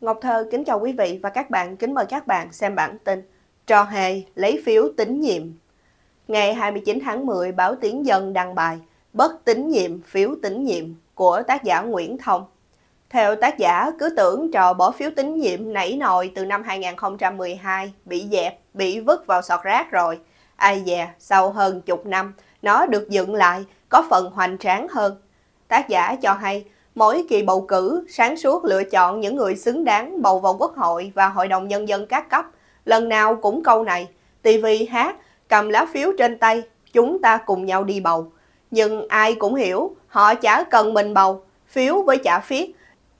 Ngọc Thơ kính chào quý vị và các bạn, kính mời các bạn xem bản tin Trò hề lấy phiếu tín nhiệm Ngày 29 tháng 10, báo Tiếng Dân đăng bài Bất tín nhiệm phiếu tín nhiệm của tác giả Nguyễn Thông Theo tác giả, cứ tưởng trò bỏ phiếu tín nhiệm nảy nồi từ năm 2012 bị dẹp, bị vứt vào sọt rác rồi Ai dè, sau hơn chục năm, nó được dựng lại, có phần hoành tráng hơn Tác giả cho hay, Mỗi kỳ bầu cử, sáng suốt lựa chọn những người xứng đáng bầu vào Quốc hội và Hội đồng Nhân dân các cấp. Lần nào cũng câu này, TV hát, cầm lá phiếu trên tay, chúng ta cùng nhau đi bầu. Nhưng ai cũng hiểu, họ chả cần mình bầu, phiếu với chả phiết.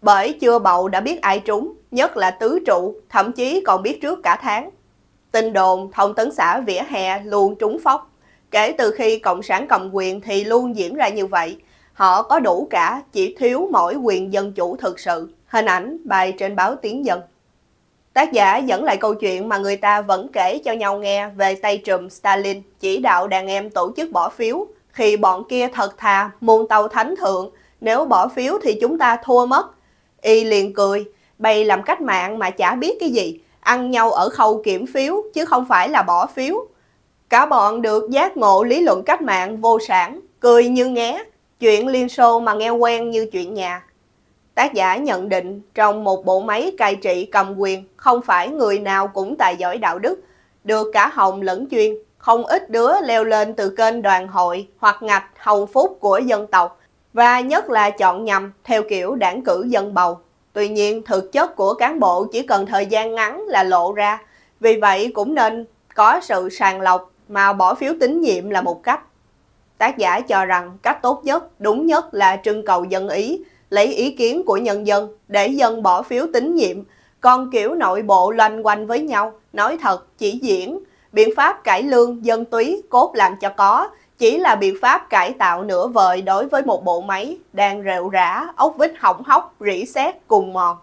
Bởi chưa bầu đã biết ai trúng, nhất là tứ trụ, thậm chí còn biết trước cả tháng. Tin đồn, thông tấn xã vỉa hè luôn trúng phóc. Kể từ khi Cộng sản cầm quyền thì luôn diễn ra như vậy – Họ có đủ cả, chỉ thiếu mỗi quyền dân chủ thực sự. Hình ảnh bài trên báo Tiếng Dân. Tác giả dẫn lại câu chuyện mà người ta vẫn kể cho nhau nghe về tay trùm Stalin chỉ đạo đàn em tổ chức bỏ phiếu khi bọn kia thật thà muôn tàu thánh thượng nếu bỏ phiếu thì chúng ta thua mất. Y liền cười, bày làm cách mạng mà chả biết cái gì, ăn nhau ở khâu kiểm phiếu chứ không phải là bỏ phiếu. Cả bọn được giác ngộ lý luận cách mạng vô sản, cười như nghé, Chuyện Liên Xô mà nghe quen như chuyện nhà. Tác giả nhận định trong một bộ máy cai trị cầm quyền không phải người nào cũng tài giỏi đạo đức, được cả hồng lẫn chuyên, không ít đứa leo lên từ kênh đoàn hội hoặc ngạch hầu phúc của dân tộc và nhất là chọn nhầm theo kiểu đảng cử dân bầu. Tuy nhiên, thực chất của cán bộ chỉ cần thời gian ngắn là lộ ra, vì vậy cũng nên có sự sàng lọc mà bỏ phiếu tín nhiệm là một cách tác giả cho rằng cách tốt nhất, đúng nhất là trưng cầu dân ý, lấy ý kiến của nhân dân để dân bỏ phiếu tín nhiệm. Còn kiểu nội bộ loanh quanh với nhau, nói thật, chỉ diễn. Biện pháp cải lương, dân túy, cốt làm cho có, chỉ là biện pháp cải tạo nửa vời đối với một bộ máy đang rệu rã, ốc vít hỏng hóc, rỉ sét cùng mòn.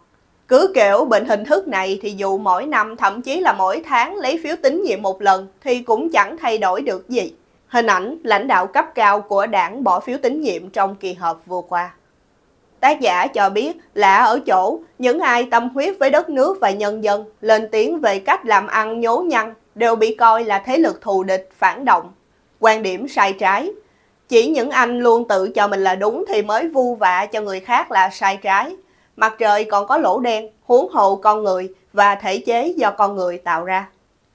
Cứ kiểu bệnh hình thức này thì dù mỗi năm thậm chí là mỗi tháng lấy phiếu tín nhiệm một lần thì cũng chẳng thay đổi được gì. Hình ảnh lãnh đạo cấp cao của đảng bỏ phiếu tín nhiệm trong kỳ họp vừa qua. Tác giả cho biết là ở chỗ những ai tâm huyết với đất nước và nhân dân lên tiếng về cách làm ăn nhố nhăn đều bị coi là thế lực thù địch, phản động. Quan điểm sai trái. Chỉ những anh luôn tự cho mình là đúng thì mới vu vạ cho người khác là sai trái. Mặt trời còn có lỗ đen, huống hộ con người và thể chế do con người tạo ra.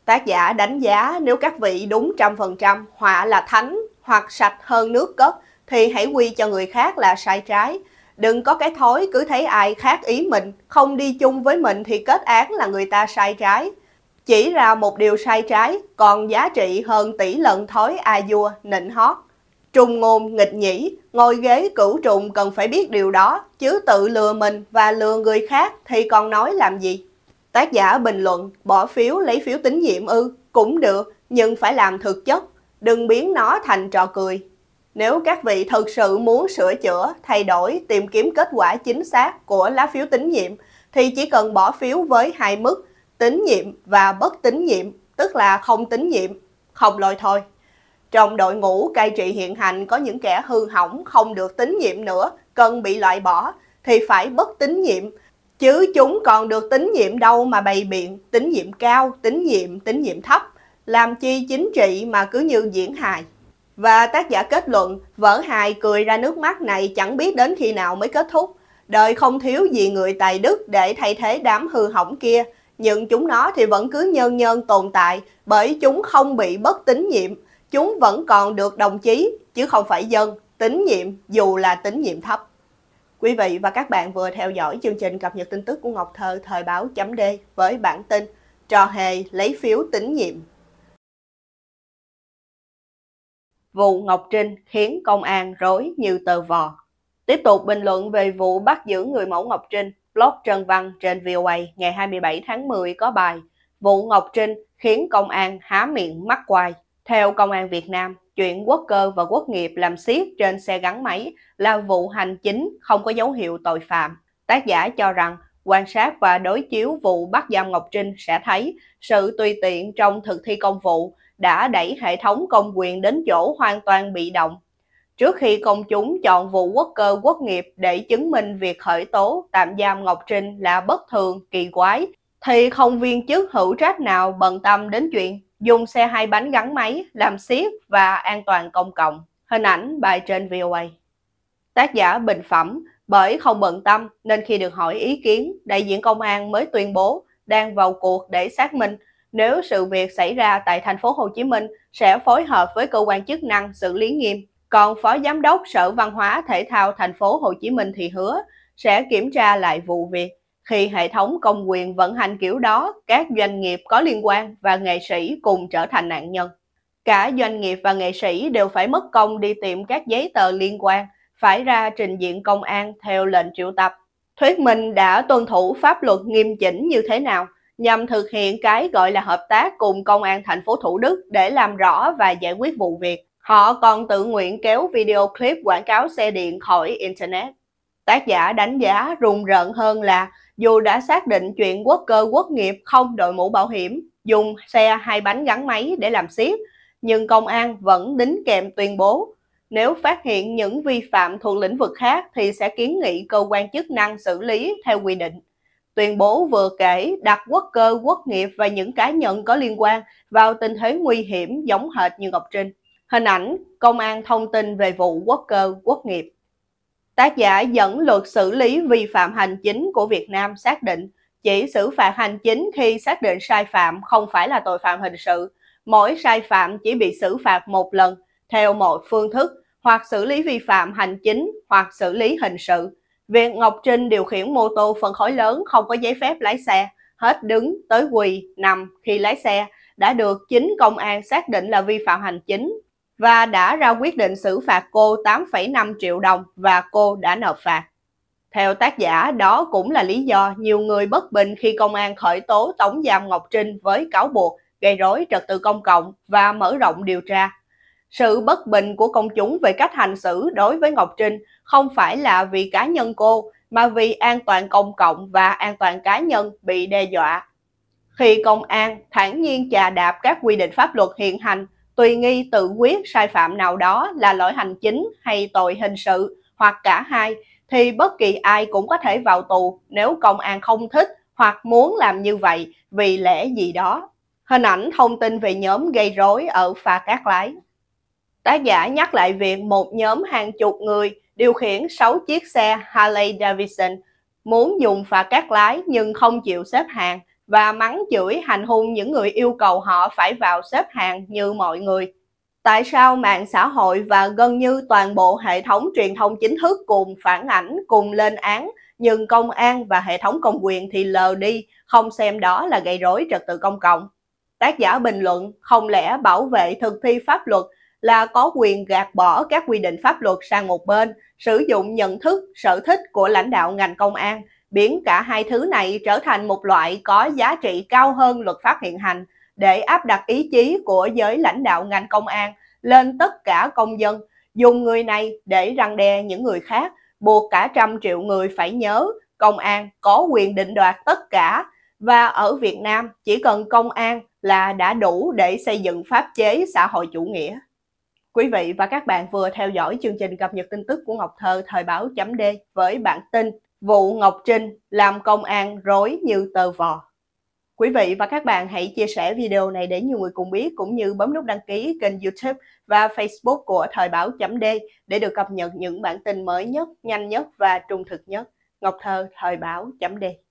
Tác giả đánh giá nếu các vị đúng trăm phần trăm họa là thánh hoặc sạch hơn nước cất thì hãy quy cho người khác là sai trái. Đừng có cái thói cứ thấy ai khác ý mình, không đi chung với mình thì kết án là người ta sai trái. Chỉ ra một điều sai trái còn giá trị hơn tỷ lần thói a vua nịnh hót. trùng ngôn nghịch nhĩ, ngồi ghế cửu trùng cần phải biết điều đó, chứ tự lừa mình và lừa người khác thì còn nói làm gì. Tác giả bình luận, bỏ phiếu lấy phiếu tín nhiệm ư, cũng được, nhưng phải làm thực chất, đừng biến nó thành trò cười. Nếu các vị thực sự muốn sửa chữa, thay đổi, tìm kiếm kết quả chính xác của lá phiếu tín nhiệm, thì chỉ cần bỏ phiếu với hai mức tín nhiệm và bất tín nhiệm, tức là không tín nhiệm, không lỗi thôi. Trong đội ngũ cai trị hiện hành có những kẻ hư hỏng không được tín nhiệm nữa, cần bị loại bỏ, thì phải bất tín nhiệm, chứ chúng còn được tín nhiệm đâu mà bày biện tín nhiệm cao tín nhiệm tín nhiệm thấp làm chi chính trị mà cứ như diễn hài và tác giả kết luận vở hài cười ra nước mắt này chẳng biết đến khi nào mới kết thúc đời không thiếu gì người tài đức để thay thế đám hư hỏng kia nhưng chúng nó thì vẫn cứ nhơn nhơn tồn tại bởi chúng không bị bất tín nhiệm chúng vẫn còn được đồng chí chứ không phải dân tín nhiệm dù là tín nhiệm thấp Quý vị và các bạn vừa theo dõi chương trình cập nhật tin tức của Ngọc Thơ thời báo chấm D với bản tin Trò hề lấy phiếu tín nhiệm. Vụ Ngọc Trinh khiến công an rối như tờ vò. Tiếp tục bình luận về vụ bắt giữ người mẫu Ngọc Trinh, blog Trần Văn trên VOA ngày 27 tháng 10 có bài Vụ Ngọc Trinh khiến công an há miệng mắc quài. Theo Công an Việt Nam, chuyện quốc cơ và quốc nghiệp làm xiết trên xe gắn máy là vụ hành chính không có dấu hiệu tội phạm. Tác giả cho rằng quan sát và đối chiếu vụ bắt giam Ngọc Trinh sẽ thấy sự tùy tiện trong thực thi công vụ đã đẩy hệ thống công quyền đến chỗ hoàn toàn bị động. Trước khi công chúng chọn vụ quốc cơ quốc nghiệp để chứng minh việc khởi tố tạm giam Ngọc Trinh là bất thường, kỳ quái, thì không viên chức hữu trách nào bận tâm đến chuyện dùng xe hai bánh gắn máy làm siết và an toàn công cộng. Hình ảnh bài trên VOA. Tác giả bình phẩm bởi không bận tâm nên khi được hỏi ý kiến, đại diện công an mới tuyên bố đang vào cuộc để xác minh nếu sự việc xảy ra tại thành phố Hồ Chí Minh sẽ phối hợp với cơ quan chức năng xử lý nghiêm. Còn Phó Giám đốc Sở Văn hóa Thể thao thành phố Hồ Chí Minh thì hứa sẽ kiểm tra lại vụ việc. Khi hệ thống công quyền vận hành kiểu đó, các doanh nghiệp có liên quan và nghệ sĩ cùng trở thành nạn nhân. Cả doanh nghiệp và nghệ sĩ đều phải mất công đi tìm các giấy tờ liên quan, phải ra trình diện công an theo lệnh triệu tập. Thuyết minh đã tuân thủ pháp luật nghiêm chỉnh như thế nào nhằm thực hiện cái gọi là hợp tác cùng công an thành phố Thủ Đức để làm rõ và giải quyết vụ việc. Họ còn tự nguyện kéo video clip quảng cáo xe điện khỏi Internet. Tác giả đánh giá rùng rợn hơn là dù đã xác định chuyện quốc cơ quốc nghiệp không đội mũ bảo hiểm, dùng xe hai bánh gắn máy để làm xiếc nhưng công an vẫn đính kèm tuyên bố nếu phát hiện những vi phạm thuộc lĩnh vực khác thì sẽ kiến nghị cơ quan chức năng xử lý theo quy định. Tuyên bố vừa kể đặt quốc cơ, quốc nghiệp và những cá nhân có liên quan vào tình thế nguy hiểm giống hệt như Ngọc Trinh. Hình ảnh Công an thông tin về vụ quốc cơ, quốc nghiệp. Tác giả dẫn luật xử lý vi phạm hành chính của Việt Nam xác định chỉ xử phạt hành chính khi xác định sai phạm không phải là tội phạm hình sự. Mỗi sai phạm chỉ bị xử phạt một lần theo một phương thức hoặc xử lý vi phạm hành chính hoặc xử lý hình sự. Việc Ngọc Trinh điều khiển mô tô phân khối lớn không có giấy phép lái xe, hết đứng tới quỳ, nằm khi lái xe đã được chính công an xác định là vi phạm hành chính và đã ra quyết định xử phạt cô 8,5 triệu đồng và cô đã nộp phạt. Theo tác giả, đó cũng là lý do nhiều người bất bình khi công an khởi tố tổng Giam Ngọc Trinh với cáo buộc gây rối trật tự công cộng và mở rộng điều tra. Sự bất bình của công chúng về cách hành xử đối với Ngọc Trinh không phải là vì cá nhân cô, mà vì an toàn công cộng và an toàn cá nhân bị đe dọa. Khi công an thản nhiên chà đạp các quy định pháp luật hiện hành tùy nghi tự quyết sai phạm nào đó là lỗi hành chính hay tội hình sự hoặc cả hai thì bất kỳ ai cũng có thể vào tù nếu công an không thích hoặc muốn làm như vậy vì lẽ gì đó. Hình ảnh thông tin về nhóm gây rối ở pha cát lái. Tác giả nhắc lại việc một nhóm hàng chục người điều khiển 6 chiếc xe Harley Davidson muốn dùng pha cát lái nhưng không chịu xếp hàng và mắng chửi hành hung những người yêu cầu họ phải vào xếp hàng như mọi người. Tại sao mạng xã hội và gần như toàn bộ hệ thống truyền thông chính thức cùng phản ảnh, cùng lên án, nhưng công an và hệ thống công quyền thì lờ đi, không xem đó là gây rối trật tự công cộng? Tác giả bình luận, không lẽ bảo vệ thực thi pháp luật là có quyền gạt bỏ các quy định pháp luật sang một bên, sử dụng nhận thức, sở thích của lãnh đạo ngành công an biến cả hai thứ này trở thành một loại có giá trị cao hơn luật pháp hiện hành để áp đặt ý chí của giới lãnh đạo ngành công an lên tất cả công dân, dùng người này để răng đe những người khác, buộc cả trăm triệu người phải nhớ công an có quyền định đoạt tất cả và ở Việt Nam chỉ cần công an là đã đủ để xây dựng pháp chế xã hội chủ nghĩa. Quý vị và các bạn vừa theo dõi chương trình cập nhật tin tức của Ngọc Thơ thời báo chấm D với bản tin Vụ Ngọc Trinh làm công an rối như tờ vò. Quý vị và các bạn hãy chia sẻ video này để nhiều người cùng biết cũng như bấm nút đăng ký kênh YouTube và Facebook của Thời báo D để được cập nhật những bản tin mới nhất, nhanh nhất và trung thực nhất. Ngọc Thơ Thời báo D